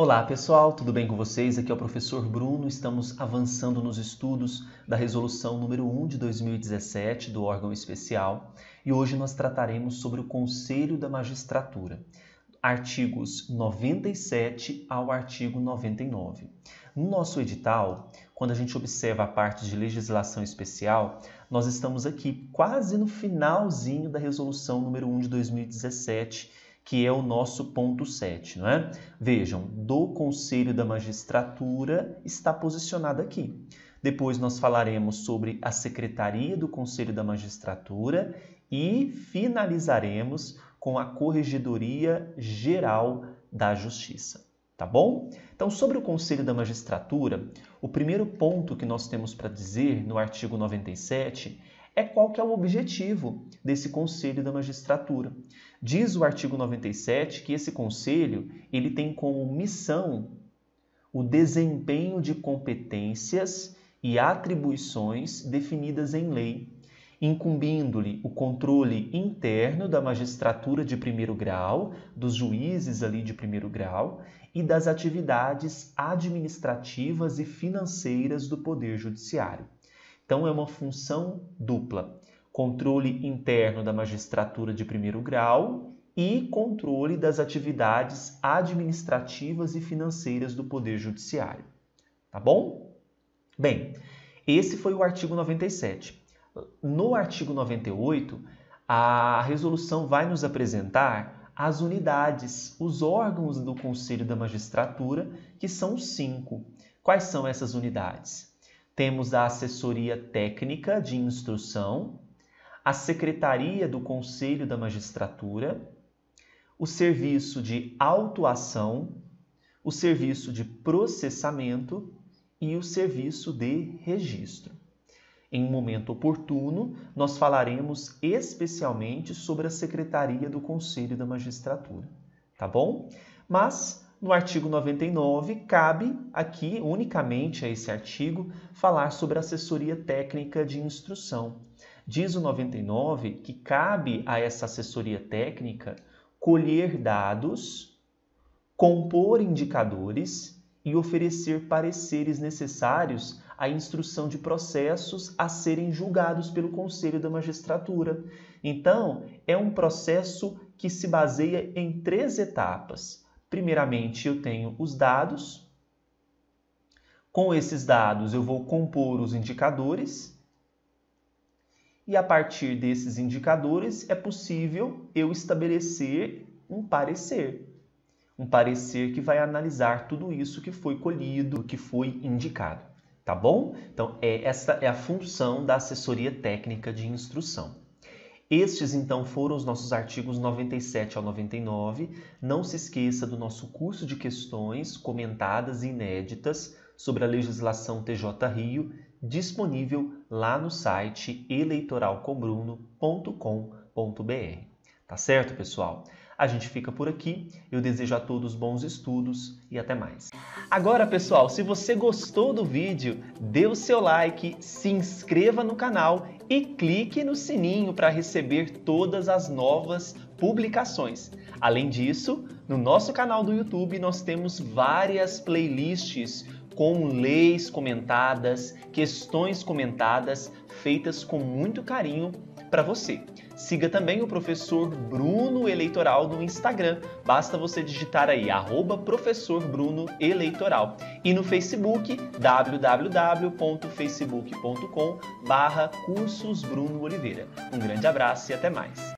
Olá pessoal, tudo bem com vocês? Aqui é o professor Bruno. Estamos avançando nos estudos da resolução número 1 de 2017 do órgão especial e hoje nós trataremos sobre o Conselho da Magistratura, artigos 97 ao artigo 99. No nosso edital, quando a gente observa a parte de legislação especial, nós estamos aqui quase no finalzinho da resolução número 1 de 2017 que é o nosso ponto 7, não é? Vejam, do Conselho da Magistratura está posicionado aqui. Depois nós falaremos sobre a Secretaria do Conselho da Magistratura e finalizaremos com a Corregedoria Geral da Justiça, tá bom? Então, sobre o Conselho da Magistratura, o primeiro ponto que nós temos para dizer no artigo 97 é qual que é o objetivo desse Conselho da Magistratura. Diz o artigo 97 que esse conselho, ele tem como missão o desempenho de competências e atribuições definidas em lei, incumbindo-lhe o controle interno da magistratura de primeiro grau, dos juízes ali de primeiro grau e das atividades administrativas e financeiras do poder judiciário. Então é uma função dupla controle interno da magistratura de primeiro grau e controle das atividades administrativas e financeiras do Poder Judiciário. Tá bom? Bem, esse foi o artigo 97. No artigo 98, a resolução vai nos apresentar as unidades, os órgãos do Conselho da Magistratura, que são cinco. Quais são essas unidades? Temos a assessoria técnica de instrução, a Secretaria do Conselho da Magistratura, o serviço de autuação, o serviço de processamento e o serviço de registro. Em um momento oportuno, nós falaremos especialmente sobre a Secretaria do Conselho da Magistratura, tá bom? Mas no artigo 99, cabe aqui unicamente a esse artigo falar sobre assessoria técnica de instrução. Diz o 99 que cabe a essa assessoria técnica colher dados, compor indicadores e oferecer pareceres necessários à instrução de processos a serem julgados pelo Conselho da Magistratura. Então, é um processo que se baseia em três etapas Primeiramente, eu tenho os dados. Com esses dados, eu vou compor os indicadores. E a partir desses indicadores, é possível eu estabelecer um parecer. Um parecer que vai analisar tudo isso que foi colhido, que foi indicado. Tá bom? Então, é, essa é a função da assessoria técnica de instrução. Estes então foram os nossos artigos 97 ao 99. Não se esqueça do nosso curso de questões comentadas e inéditas sobre a legislação TJ Rio, disponível lá no site eleitoralcombruno.com.br. Tá certo, pessoal? A gente fica por aqui. Eu desejo a todos bons estudos e até mais. Agora, pessoal, se você gostou do vídeo, dê o seu like, se inscreva no canal e clique no sininho para receber todas as novas publicações. Além disso, no nosso canal do YouTube nós temos várias playlists como leis comentadas, questões comentadas, feitas com muito carinho para você. Siga também o professor Bruno Eleitoral no Instagram. Basta você digitar aí arroba E no Facebook, www.facebook.com barra Um grande abraço e até mais.